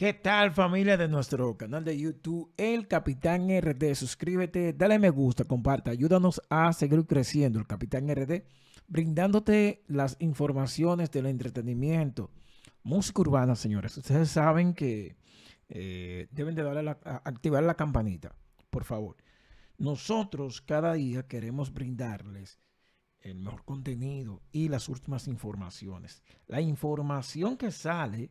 ¿Qué tal familia de nuestro canal de YouTube El Capitán RD? Suscríbete, dale me gusta, comparte. ayúdanos a seguir creciendo el Capitán RD, brindándote las informaciones del entretenimiento. Música urbana, señores. Ustedes saben que eh, deben de darle activar la campanita, por favor. Nosotros cada día queremos brindarles el mejor contenido y las últimas informaciones. La información que sale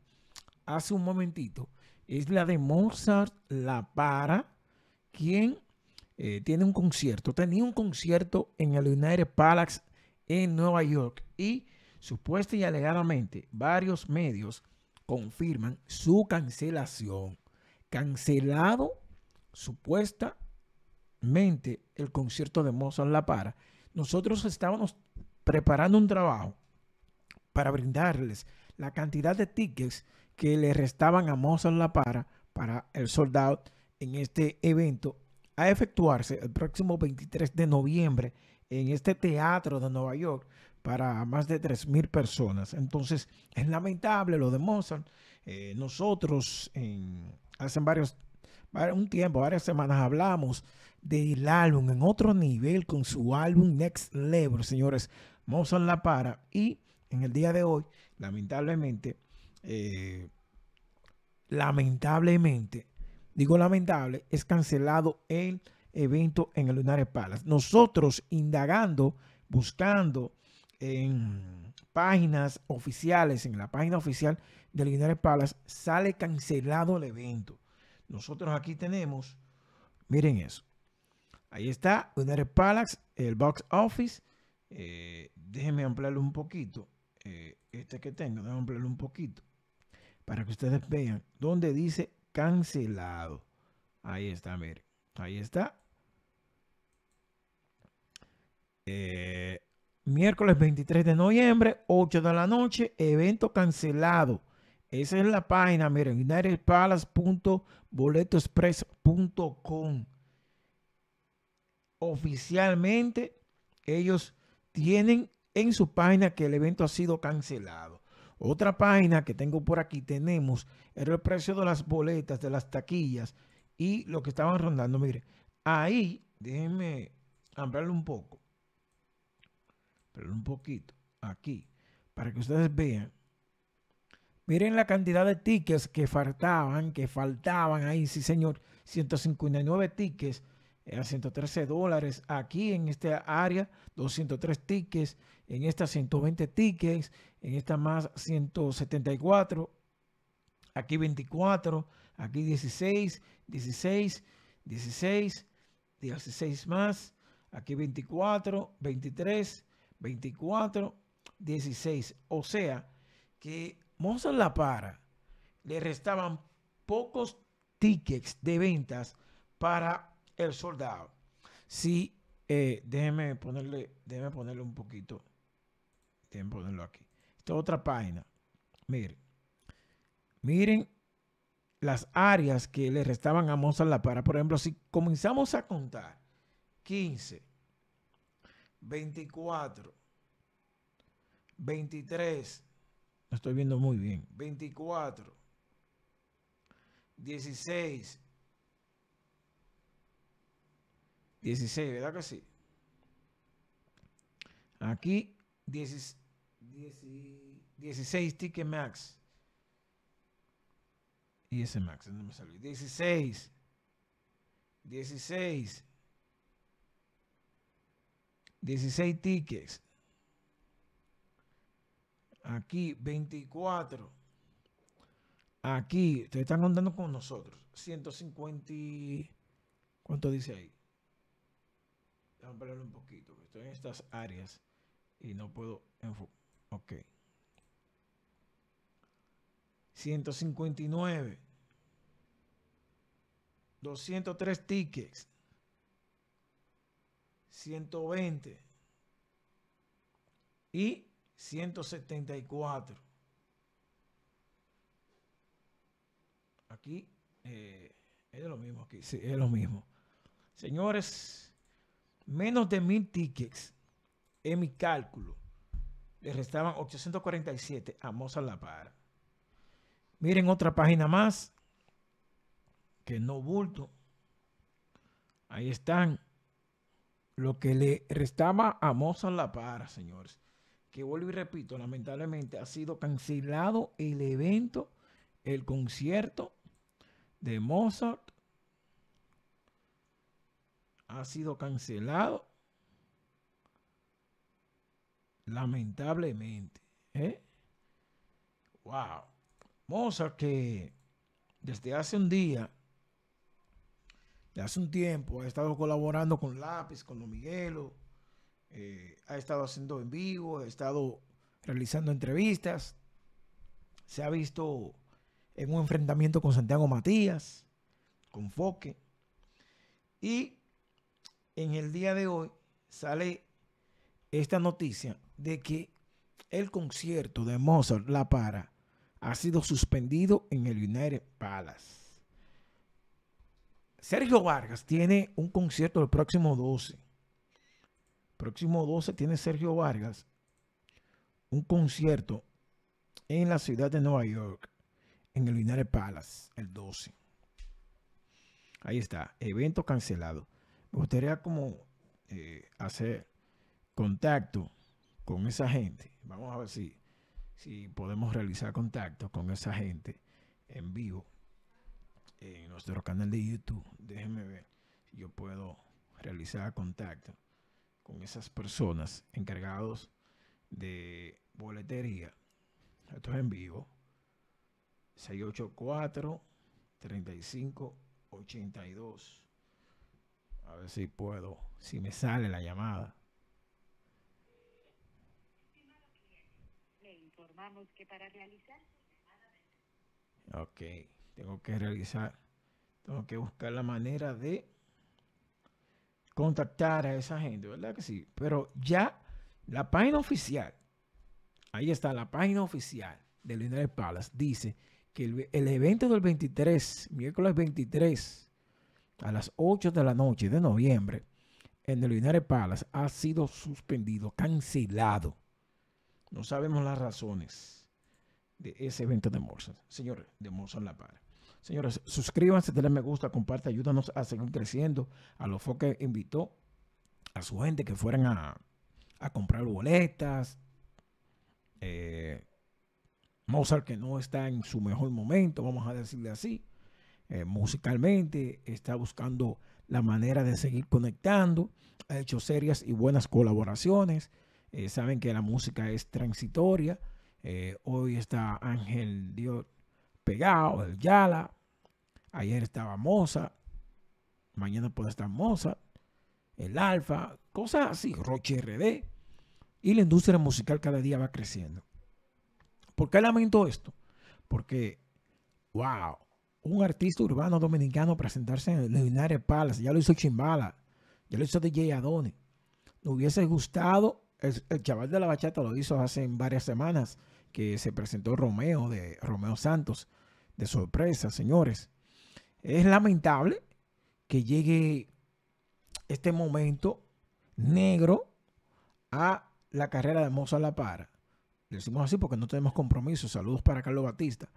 hace un momentito es la de Mozart La Para, quien eh, tiene un concierto, tenía un concierto en el United Palace en Nueva York y supuesta y alegadamente varios medios confirman su cancelación. Cancelado supuestamente el concierto de Mozart La Para. Nosotros estábamos preparando un trabajo para brindarles la cantidad de tickets que le restaban a Mozart La Para para el soldado en este evento a efectuarse el próximo 23 de noviembre en este teatro de Nueva York para más de 3.000 personas. Entonces, es lamentable lo de Mozart. Eh, nosotros en, hace varios, un tiempo, varias semanas, hablamos del álbum en otro nivel con su álbum Next Level, señores. Mozart La Para y en el día de hoy, lamentablemente, eh, lamentablemente, digo lamentable, es cancelado el evento en el Lunar Palace. Nosotros indagando, buscando en páginas oficiales, en la página oficial del Lunar Palace, sale cancelado el evento. Nosotros aquí tenemos, miren eso. Ahí está, Lunar Palace, el box office. Eh, déjenme ampliarlo un poquito. Eh, este que tengo, déjame ampliarlo un poquito para que ustedes vean donde dice cancelado. Ahí está, miren, ahí está. Eh, miércoles 23 de noviembre, 8 de la noche, evento cancelado. Esa es la página, miren, unitedpalace.boletoexpress.com. Oficialmente, ellos tienen en su página que el evento ha sido cancelado. Otra página que tengo por aquí tenemos era el precio de las boletas, de las taquillas y lo que estaban rondando. Mire, ahí, déjenme ampliarlo un poco. Pero un poquito aquí para que ustedes vean. Miren la cantidad de tickets que faltaban, que faltaban ahí, sí señor, 159 tickets a 113 dólares aquí en esta área, 203 tickets, en esta 120 tickets, en esta más 174, aquí 24, aquí 16, 16, 16, 16 más, aquí 24, 23, 24, 16. O sea que Mozart La Para le restaban pocos tickets de ventas para el soldado. Sí, eh, déjeme ponerle, déjeme ponerle un poquito. Déjenme ponerlo aquí. Esta otra página. Miren. Miren las áreas que le restaban a Mozart La Para. Por ejemplo, si comenzamos a contar 15, 24, 23, no estoy viendo muy bien, 24, 16, 16, ¿verdad que sí? Aquí, 16, 16 ticket max. Y ese max, no me salió. 16. 16. 16 tickets. Aquí 24. Aquí, te están contando con nosotros. 150. ¿Cuánto dice ahí? a verlo un poquito. Estoy en estas áreas y no puedo enfocar. Ok. 159. 203 tickets. 120. Y 174. Aquí eh, es lo mismo. Aquí sí, es lo mismo. Señores menos de mil tickets en mi cálculo. Le restaban 847 a Mozart La Para. Miren otra página más, que no bulto. Ahí están lo que le restaba a Mozart La Para, señores. Que vuelvo y repito, lamentablemente ha sido cancelado el evento, el concierto de Mozart ha sido cancelado. Lamentablemente. Wow. ¿eh? Mozart que desde hace un día, de hace un tiempo, ha estado colaborando con Lápiz, con Don Miguelo, eh, ha estado haciendo en vivo, ha estado realizando entrevistas, se ha visto en un enfrentamiento con Santiago Matías, con Foque, y en el día de hoy sale esta noticia de que el concierto de Mozart La Para ha sido suspendido en el United Palace. Sergio Vargas tiene un concierto el próximo 12. Próximo 12 tiene Sergio Vargas un concierto en la ciudad de Nueva York, en el United Palace, el 12. Ahí está, evento cancelado. Me gustaría como eh, hacer contacto con esa gente. Vamos a ver si, si podemos realizar contacto con esa gente en vivo en nuestro canal de YouTube. Déjenme ver si yo puedo realizar contacto con esas personas encargados de boletería. Esto es en vivo. 684 3582 a ver si puedo, si me sale la llamada. Le informamos que para realizar. Ok, tengo que realizar. Tengo que buscar la manera de contactar a esa gente, ¿verdad que sí? Pero ya la página oficial, ahí está la página oficial de de Palas, dice que el evento del 23, miércoles 23 a las 8 de la noche de noviembre en el Linares Palace ha sido suspendido, cancelado. No sabemos las razones de ese evento de Mozart Señores, de Mozart La Para. Señores, suscríbanse, denle me gusta, comparte, ayúdanos a seguir creciendo. A los que invitó a su gente que fueran a, comprar boletas. Eh, Mozart que no está en su mejor momento, vamos a decirle así. Eh, musicalmente, está buscando la manera de seguir conectando, ha hecho serias y buenas colaboraciones. Eh, saben que la música es transitoria. Eh, hoy está Ángel Dios pegado, el Yala. Ayer estaba Moza. Mañana puede estar Moza. El Alfa. Cosas así. Roche RD. Y la industria musical cada día va creciendo. ¿Por qué lamento esto? Porque, wow, un artista urbano dominicano presentarse en el Linares Palace. Ya lo hizo Chimbala, ya lo hizo DJ Adonis. ¿No hubiese gustado, el, chaval de la bachata lo hizo hace varias semanas, que se presentó Romeo de Romeo Santos, de sorpresa, señores. Es lamentable que llegue este momento negro a la carrera de Moza La Para. Le decimos así porque no tenemos compromiso. Saludos para Carlos Batista.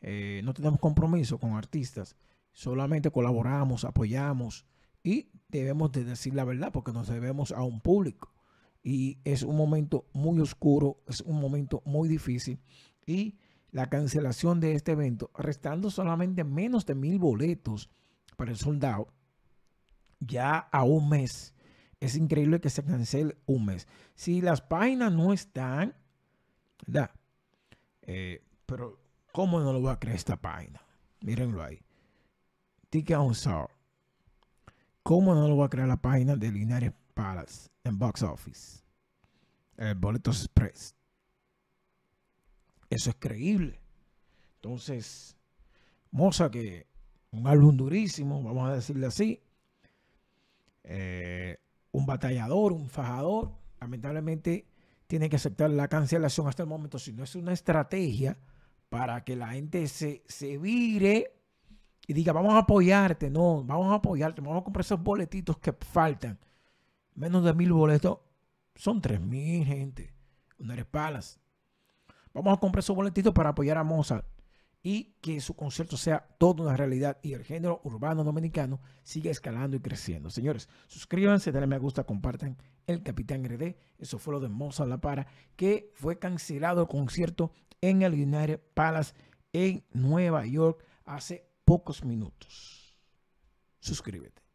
Eh, no tenemos compromiso con artistas, solamente colaboramos, apoyamos y debemos de decir la verdad porque nos debemos a un público. Y es un momento muy oscuro, es un momento muy difícil y la cancelación de este evento, restando solamente menos de mil boletos para el soldado, ya a un mes. Es increíble que se cancele un mes. Si las páginas no están, ¿verdad? Eh, pero ¿Cómo no lo va a crear esta página? Mírenlo ahí. Ticket on sale. ¿Cómo no lo va a crear la página de Linares Palace en Box Office? El Boletos Express. Eso es creíble. Entonces, Moza, que un álbum durísimo, vamos a decirle así. Eh, un batallador, un fajador. Lamentablemente, tiene que aceptar la cancelación hasta el momento. Si no es una estrategia para que la gente se, vire y diga, vamos a apoyarte, no, vamos a apoyarte, vamos a comprar esos boletitos que faltan. Menos de mil boletos, son tres mil, gente. No eres palas. Vamos a comprar esos boletitos para apoyar a Mozart y que su concierto sea toda una realidad y el género urbano dominicano siga escalando y creciendo. Señores, suscríbanse, denle me gusta, compartan el Capitán RD. Eso fue lo de Moza La Para, que fue cancelado el concierto en el United Palace en Nueva York hace pocos minutos. Suscríbete.